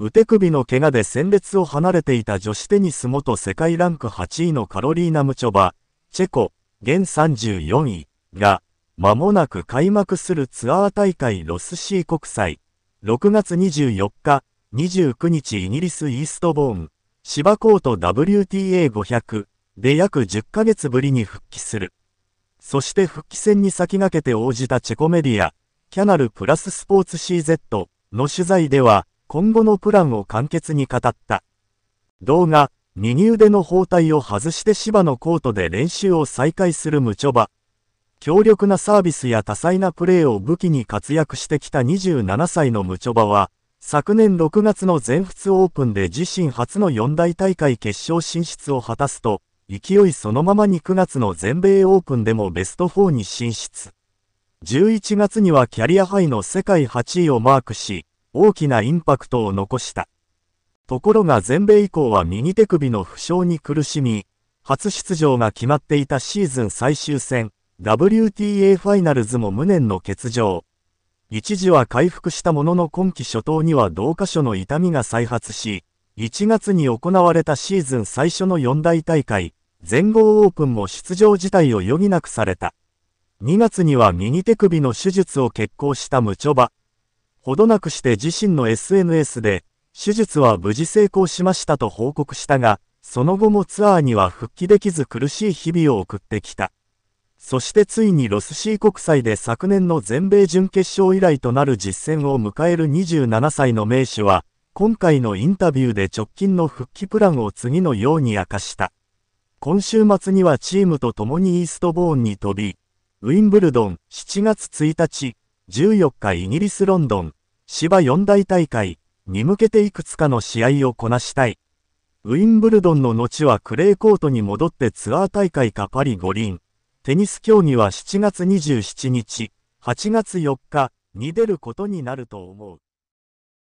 腕首の怪我で戦列を離れていた女子テニス元世界ランク8位のカロリーナ・ムチョバ、チェコ、現34位が、間もなく開幕するツアー大会ロスシー国際、6月24日、29日イギリスイーストボーン、芝コート WTA500 で約10ヶ月ぶりに復帰する。そして復帰戦に先駆けて応じたチェコメディア、キャナルプラススポーツ CZ の取材では、今後のプランを簡潔に語った。動画、右腕の包帯を外して芝のコートで練習を再開するムチョバ。強力なサービスや多彩なプレーを武器に活躍してきた27歳のムチョバは、昨年6月の全仏オープンで自身初の四大大会決勝進出を果たすと、勢いそのままに9月の全米オープンでもベスト4に進出。11月にはキャリアハイの世界8位をマークし、大きなインパクトを残した。ところが全米以降は右手首の負傷に苦しみ、初出場が決まっていたシーズン最終戦、WTA ファイナルズも無念の欠場。一時は回復したものの今季初頭には同箇所の痛みが再発し、1月に行われたシーズン最初の四大大会、全豪オープンも出場自体を余儀なくされた。2月には右手首の手術を決行したムチョバ、ほどなくして自身の SNS で、手術は無事成功しましたと報告したが、その後もツアーには復帰できず苦しい日々を送ってきた。そしてついにロスシー国際で昨年の全米準決勝以来となる実戦を迎える27歳の名手は、今回のインタビューで直近の復帰プランを次のように明かした。今週末にはチームと共にイーストボーンに飛び、ウィンブルドン7月1日、14日イギリスロンドン芝四大大会に向けていくつかの試合をこなしたい。ウィンブルドンの後はクレーコートに戻ってツアー大会かパリ五輪。テニス競技は7月27日、8月4日に出ることになると思う。